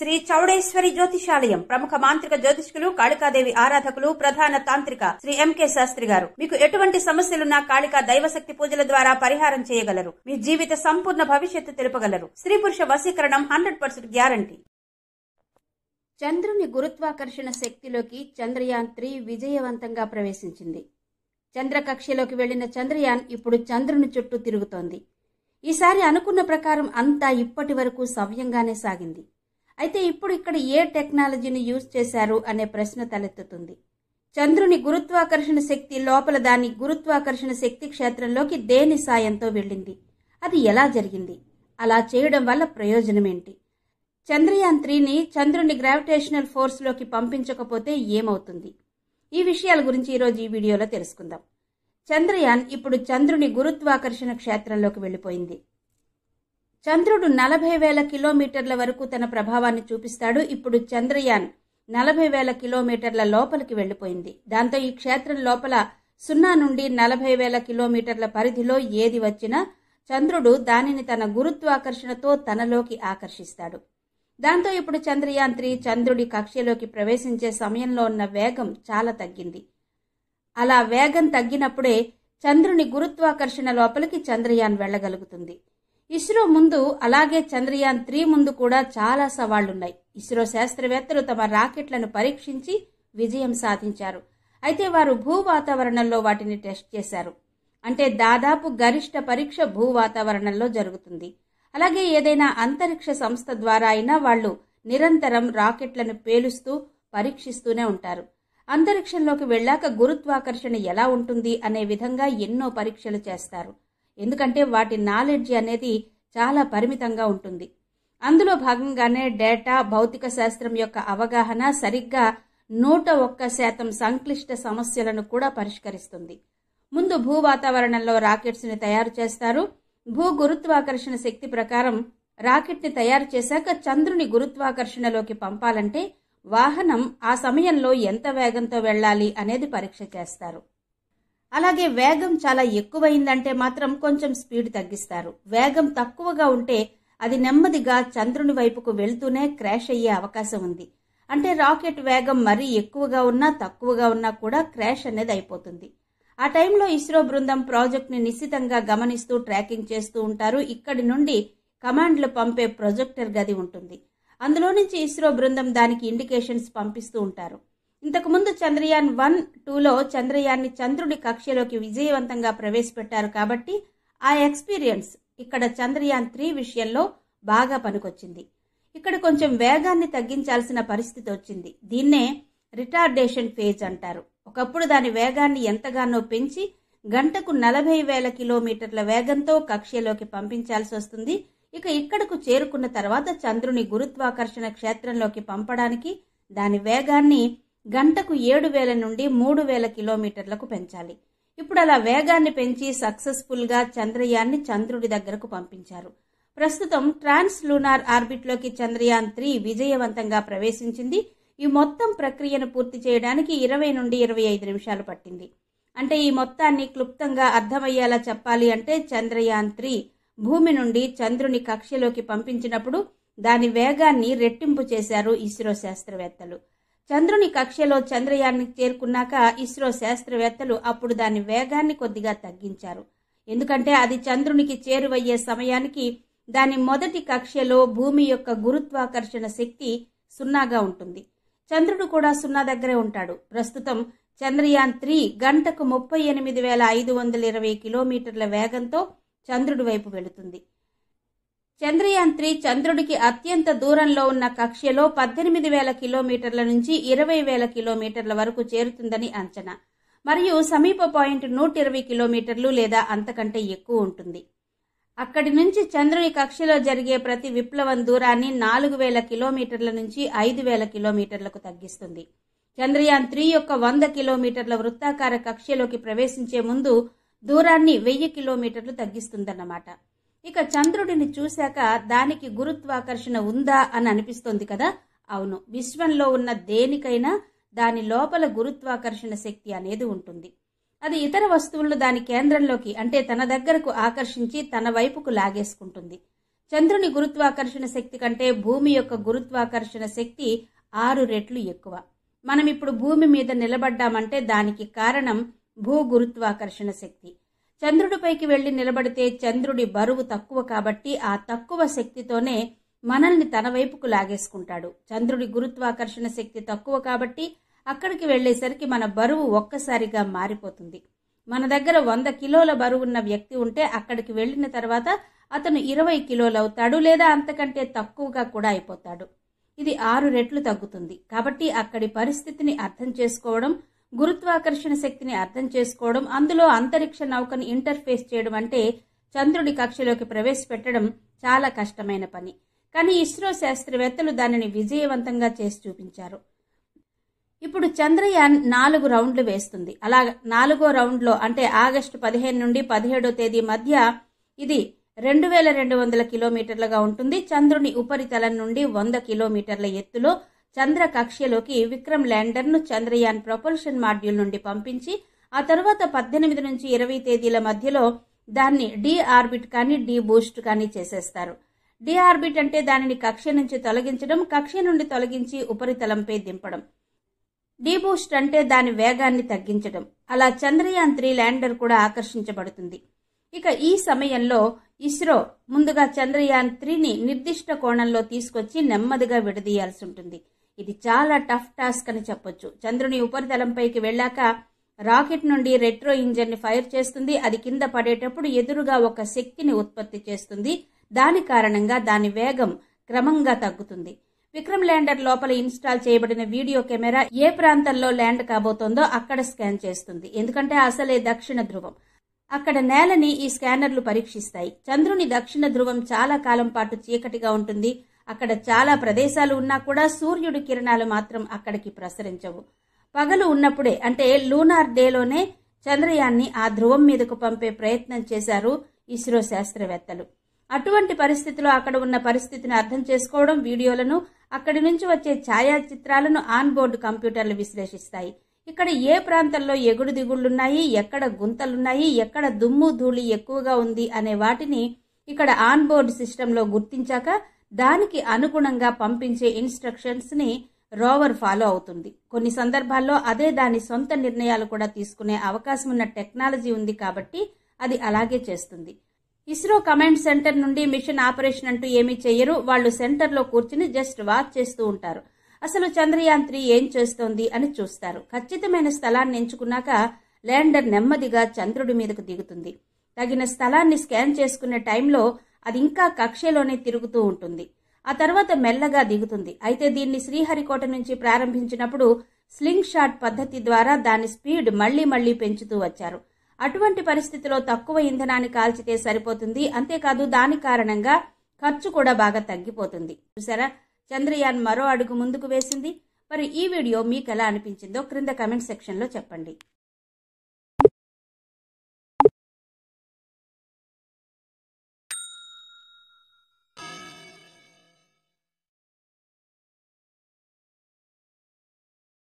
శ్రీ చౌడేశ్వరి జ్యోతిషాలయం ప్రముఖ మాంత్రిక జ్యోతిష్కులు కాళికాదేవి ఆరాధకులు ప్రధాన తాంత్రిక శ్రీ ఎంకే శాస్త్రి గారు మీకు ఎటువంటి సమస్యలున్నా కాళికా దైవశక్తి పూజల ద్వారా పరిహారం చేయగలరు మీ జీవిత సంపూర్ణ భవిష్యత్తు తెలుపగలరు స్త్రీ పురుష వశీకరణం హండ్రెడ్ పర్సెంట్ గ్యారంటీ చంద్రుని గురుత్వాకర్షణ శక్తిలోకి చంద్రయాన్ త్రీ విజయవంతంగా ప్రవేశించింది చంద్రకక్షలోకి వెళ్లిన చంద్రయాన్ ఇప్పుడు చంద్రుని చుట్టూ తిరుగుతోంది ఈసారి అనుకున్న ప్రకారం అంతా ఇప్పటి వరకు సవ్యంగానే సాగింది అయితే ఇప్పుడు ఇక్కడ ఏ టెక్నాలజీని యూజ్ చేశారు అనే ప్రశ్న తలెత్తుతుంది చంద్రుని గురుత్వాకర్షణ శక్తి లోపల దాని గురుత్వాకర్షణ శక్తి క్షేత్రంలోకి దేని సాయంతో వెళ్ళింది అది ఎలా జరిగింది అలా చేయడం వల్ల ప్రయోజనం ఏంటి చంద్రయాన్ త్రీని చంద్రుని గ్రావిటేషనల్ ఫోర్స్లోకి పంపించకపోతే ఏమవుతుంది ఈ విషయాల గురించి ఈరోజు ఈ వీడియోలో తెలుసుకుందాం చంద్రయాన్ ఇప్పుడు చంద్రుని గురుత్వాకర్షణ క్షేత్రంలోకి వెళ్ళిపోయింది చంద్రుడు నలభై వేల కిలోమీటర్ల వరకు తన ప్రభావాన్ని చూపిస్తాడు ఇప్పుడు చంద్రయాన్ నలభై వేల కిలోమీటర్ల లోపలికి వెళ్ళిపోయింది దాంతో ఈ క్షేత్రం లోపల సున్నా నుండి నలభై వేల కిలోమీటర్ల పరిధిలో ఏది వచ్చినా చంద్రుడు దానిని తన గురుత్వాకర్షణతో తనలోకి ఆకర్షిస్తాడు దాంతో ఇప్పుడు చంద్రయాన్ త్రీ చంద్రుడి కక్షలోకి ప్రవేశించే సమయంలో ఉన్న వేగం చాలా తగ్గింది అలా వేగం తగ్గినప్పుడే చంద్రుని గురుత్వాకర్షణ లోపలికి చంద్రయాన్ వెళ్ళగలుగుతుంది ఇస్రో ముందు అలాగే చంద్రయాన్ త్రీ ముందు కూడా చాలా సవాళ్లున్నాయి ఇస్రో శాస్త్రవేత్తలు తమ రాకెట్లను పరీక్షించి విజయం సాధించారు అయితే వారు భూ వాతావరణంలో వాటిని టెస్ట్ చేశారు అంటే దాదాపు గరిష్ట పరీక్ష భూ వాతావరణంలో జరుగుతుంది అలాగే ఏదైనా అంతరిక్ష సంస్థ ద్వారా అయినా వాళ్ళు నిరంతరం రాకెట్లను పేలుస్తూ పరీక్షిస్తూనే ఉంటారు అంతరిక్షంలోకి వెళ్ళాక గురుత్వాకర్షణ ఎలా ఉంటుంది అనే విధంగా ఎన్నో పరీక్షలు చేస్తారు ఎందుకంటే వాటి నాలెడ్జ్ అనేది చాలా పరిమితంగా ఉంటుంది అందులో భాగంగానే డేటా భౌతిక శాస్త్రం యొక్క అవగాహన సరిగ్గా నూట ఒక్క శాతం సంక్లిష్ట సమస్యలను కూడా పరిష్కరిస్తుంది ముందు భూ వాతావరణంలో రాకెట్స్ని తయారు చేస్తారు భూ గురుత్వాకర్షణ శక్తి ప్రకారం రాకెట్ని తయారు చేశాక చంద్రుని గురుత్వాకర్షణలోకి పంపాలంటే వాహనం ఆ సమయంలో ఎంత వేగంతో వెళ్ళాలి అనేది పరీక్ష చేస్తారు అలాగే వేగం చాలా ఎక్కువైందంటే మాత్రం కొంచెం స్పీడ్ తగ్గిస్తారు వేగం తక్కువగా ఉంటే అది నెమ్మదిగా చంద్రుని వైపుకు వెళ్తూనే క్రాష్ అయ్యే అవకాశం ఉంది అంటే రాకెట్ వేగం మరీ ఎక్కువగా ఉన్నా తక్కువగా ఉన్నా కూడా క్రాష్ అనేది అయిపోతుంది ఆ టైంలో ఇస్రో బృందం ప్రాజెక్ట్ని నిశ్చితంగా గమనిస్తూ ట్రాకింగ్ చేస్తూ ఉంటారు ఇక్కడి నుండి కమాండ్లు పంపే ప్రొజెక్టర్ గది ఉంటుంది అందులో నుంచి ఇస్రో బృందం దానికి ఇండికేషన్స్ పంపిస్తూ ఉంటారు ఇంతకుముందు చంద్రయాన్ వన్ టూలో చంద్రయాన్ని చంద్రుడి కక్షలోకి విజయవంతంగా ప్రవేశపెట్టారు కాబట్టి ఆ ఎక్స్పీరియన్స్ ఇక్కడ చంద్రయాన్ త్రీ విషయంలో బాగా పనికొచ్చింది ఇక్కడ కొంచెం వేగాన్ని తగ్గించాల్సిన పరిస్థితి వచ్చింది దీన్నే రిటార్డేషన్ ఫేజ్ అంటారు ఒకప్పుడు దాని వేగాన్ని ఎంతగానో పెంచి గంటకు నలభై వేల కిలోమీటర్ల వేగంతో కక్షలోకి పంపించాల్సి వస్తుంది ఇక ఇక్కడకు చేరుకున్న తర్వాత చంద్రుని గురుత్వాకర్షణ క్షేత్రంలోకి పంపడానికి దాని వేగాన్ని గంటకు ఏడు వేల నుండి మూడు వేల కిలోమీటర్లకు పెంచాలి ఇప్పుడు అలా వేగాన్ని పెంచి సక్సెస్ఫుల్గా చంద్రయాన్ని చంద్రుడి దగ్గరకు పంపించారు ప్రస్తుతం ట్రాన్స్ లూనార్ ఆర్బిట్లోకి చంద్రయాన్ త్రీ విజయవంతంగా ప్రవేశించింది ఈ మొత్తం ప్రక్రియను పూర్తి చేయడానికి ఇరవై నుండి ఇరవై ఐదు నిమిషాలు పట్టింది అంటే ఈ మొత్తాన్ని క్లుప్తంగా అర్థమయ్యేలా చెప్పాలి అంటే చంద్రయాన్ త్రీ భూమి నుండి చంద్రుని కక్షలోకి పంపించినప్పుడు దాని వేగాన్ని రెట్టింపు చేశారు ఇస్రో శాస్త్రవేత్తలు చంద్రుని కక్షలో చంద్రయాన్ని చేరుకున్నాక ఇస్రో శాస్త్రవేత్తలు అప్పుడు దాని వేగాన్ని కొద్దిగా తగ్గించారు ఎందుకంటే అది చంద్రునికి చేరువయ్యే సమయానికి దాని మొదటి కక్షలో భూమి యొక్క గురుత్వాకర్షణ శక్తి సున్నాగా ఉంటుంది చంద్రుడు కూడా సున్నా దగ్గరే ఉంటాడు ప్రస్తుతం చంద్రయాన్ త్రీ గంటకు ముప్పై ఎనిమిది వేల ఐదు వందల ఇరవై కిలోమీటర్ల వేగంతో చంద్రుడి వైపు వెళుతుంది చంద్రయాన్ త్రీ చంద్రుడికి అత్యంత దూరంలో ఉన్న కక్ష్యలో పద్దెనిమిది వేల కిలోమీటర్ల నుంచి ఇరవై వేల కిలోమీటర్ల వరకు చేరుతుందని అంచనా మరియు సమీప పాయింట్ నూట ఇరవై కిలోమీటర్లు లేదా అంతకంటే ఎక్కువ ఉంటుంది అక్కడి నుంచి చంద్రుని కక్షలో జరిగే ప్రతి విప్లవం దూరాన్ని నాలుగు వేల కిలోమీటర్ల నుంచి ఐదు వేల కిలోమీటర్లకు తగ్గిస్తుంది చంద్రయాన్ త్రీ యొక్క వంద కిలోమీటర్ల వృత్తాకార కక్షలోకి ప్రవేశించే ముందు దూరాన్ని వెయ్యి కిలోమీటర్లు తగ్గిస్తుందన్నమాట ఇక చంద్రుడిని చూశాక దానికి గురుత్వాకర్షణ ఉందా అని అనిపిస్తోంది కదా అవును విశ్వంలో ఉన్న దేనికైనా దాని లోపల గురుత్వాకర్షణ శక్తి అనేది ఉంటుంది అది ఇతర వస్తువులను దాని కేంద్రంలోకి అంటే తన దగ్గరకు ఆకర్షించి తన వైపుకు లాగేసుకుంటుంది చంద్రుని గురుత్వాకర్షణ శక్తి కంటే భూమి యొక్క గురుత్వాకర్షణ శక్తి ఆరు రెట్లు ఎక్కువ మనం ఇప్పుడు భూమి మీద నిలబడ్డామంటే దానికి కారణం భూ గురుత్వాకర్షణ శక్తి చంద్రుడిపైకి వెళ్ళి నిలబడితే చంద్రుడి బరువు తక్కువ కాబట్టి ఆ తక్కువ శక్తితోనే మనల్ని తన వైపుకు లాగేసుకుంటాడు చంద్రుడి గురుత్వాకర్షణ శక్తి తక్కువ కాబట్టి అక్కడికి వెళ్ళేసరికి మన బరువు ఒక్కసారిగా మారిపోతుంది మన దగ్గర వంద కిలోల బరువు ఉన్న వ్యక్తి ఉంటే అక్కడికి వెళ్ళిన తర్వాత అతను ఇరవై కిలోలు అవుతాడు లేదా అంతకంటే తక్కువగా కూడా అయిపోతాడు ఇది ఆరు రెట్లు తగ్గుతుంది కాబట్టి అక్కడి పరిస్థితిని అర్థం చేసుకోవడం గురుత్వాకర్షణ శక్తిని అర్థం చేసుకోవడం అందులో అంతరిక్ష నౌకను ఇంటర్ఫేస్ చేయడం అంటే చంద్రుడి కక్షలోకి ప్రవేశపెట్టడం చాలా కష్టమైన పని కానీ ఇస్రో శాస్త్రవేత్తలు దానిని విజయవంతంగా చేసి చూపించారు ఇప్పుడు చంద్రయాన్ నాలుగు రౌండ్లు వేస్తుంది అలా నాలుగో రౌండ్లో అంటే ఆగస్టు పదిహేను నుండి పదిహేడో తేదీ మధ్య ఇది రెండు వేల రెండు వందల కిలోమీటర్లుగా ఉంటుంది చంద్రుని ఉపరితలం నుండి వంద కిలోమీటర్ల ఎత్తులో చంద్ర కక్ష్యలోకి విక్రమ్ ల్యాండర్ను చంద్రయాన్ ప్రొపల్షన్ మాడ్యూల్ నుండి పంపించి ఆ తర్వాత పద్దెనిమిది నుంచి ఇరవై తేదీల మధ్యలో దాన్ని డీ ఆర్బిట్ కానీ డీ బూస్ట్ కానీ చేసేస్తారు డీ ఆర్బిట్ అంటే దానిని కక్ష నుంచి తొలగించడం కక్ష నుండి తొలగించి ఉపరితలంపై దింపడం డీ బూస్ట్ అంటే దాని వేగాన్ని తగ్గించడం అలా చంద్రయాన్ త్రీ ల్యాండర్ కూడా ఆకర్షించబడుతుంది ఇక ఈ సమయంలో ఇస్రో ముందుగా చంద్రయాన్ త్రీని నిర్దిష్ట కోణంలో తీసుకొచ్చి నెమ్మదిగా విడదీయాల్సి ఉంటుంది ఇది చాలా టఫ్ టాస్క్ అని చెప్పొచ్చు చంద్రుని ఉపరితలంపైకి వెళ్ళాక రాకెట్ నుండి రెట్రో ని ఫైర్ చేస్తుంది అది కింద పడేటప్పుడు ఎదురుగా ఒక శక్తిని ఉత్పత్తి చేస్తుంది దాని కారణంగా దాని వేగం క్రమంగా తగ్గుతుంది విక్రమ్ ల్యాండర్ లోపల ఇన్స్టాల్ చేయబడిన వీడియో కెమెరా ఏ ప్రాంతంలో ల్యాండ్ కాబోతోందో అక్కడ స్కాన్ చేస్తుంది ఎందుకంటే అసలే దక్షిణ ధ్రువం అక్కడ నేలని ఈ స్కానర్లు పరీక్షిస్తాయి చంద్రుని దక్షిణ ధ్రువం చాలా కాలం పాటు చీకటిగా ఉంటుంది అక్కడ చాలా ప్రదేశాలు ఉన్నా కూడా సూర్యుడి కిరణాలు మాత్రం అక్కడికి ప్రసరించవు పగలు ఉన్నప్పుడే అంటే లూనార్ డేలోనే చంద్రయాన్ని ఆ ధ్రువం మీదకు పంపే ప్రయత్నం చేశారు ఇస్రో శాస్త్రవేత్తలు అటువంటి పరిస్థితిలో అక్కడ ఉన్న పరిస్థితిని అర్థం చేసుకోవడం వీడియోలను అక్కడి నుంచి వచ్చే ఛాయాచిత్రాలను ఆన్బోర్డ్ కంప్యూటర్లు విశ్లేషిస్తాయి ఇక్కడ ఏ ప్రాంతంలో ఎగుడు దిగుళ్లున్నాయి ఎక్కడ గుంతలున్నాయి ఎక్కడ దుమ్ము ధూళి ఎక్కువగా ఉంది అనే వాటిని ఇక్కడ ఆన్బోర్డ్ సిస్టంలో గుర్తించాక దానికి అనుగుణంగా పంపించే ఇన్స్ట్రక్షన్స్ని రోవర్ ఫాలో అవుతుంది కొన్ని సందర్భాల్లో అదే దాని సొంత నిర్ణయాలు కూడా తీసుకునే అవకాశం ఉన్న టెక్నాలజీ ఉంది కాబట్టి అది అలాగే చేస్తుంది ఇస్రో కమాండ్ సెంటర్ నుండి మిషన్ ఆపరేషన్ అంటూ ఏమీ చెయ్యరు వాళ్ళు సెంటర్లో కూర్చుని జస్ట్ వాచ్ చేస్తూ ఉంటారు అసలు చంద్రయాన్ త్రీ ఏం చేస్తోంది అని చూస్తారు ఖచ్చితమైన స్థలాన్ని ఎంచుకున్నాక ల్యాండర్ నెమ్మదిగా చంద్రుడి మీదకు దిగుతుంది తగిన స్థలాన్ని స్కాన్ చేసుకునే టైంలో అది ఇంకా కక్షలోనే తిరుగుతూ ఉంటుంది ఆ తర్వాత మెల్లగా దిగుతుంది అయితే దీన్ని శ్రీహరికోట నుంచి ప్రారంభించినప్పుడు స్లింగ్ షాట్ పద్ధతి ద్వారా దాని స్పీడ్ మళ్లీ మళ్లీ పెంచుతూ వచ్చారు అటువంటి పరిస్థితిలో తక్కువ ఇంధనాన్ని కాల్చితే సరిపోతుంది అంతేకాదు దాని కారణంగా ఖర్చు కూడా బాగా తగ్గిపోతుంది చూసారా చంద్రయాన్ మరో అడుగు ముందుకు వేసింది మరి ఈ వీడియో మీకు ఎలా అనిపించిందో క్రింద కమెంట్ సెక్షన్లో చెప్పండి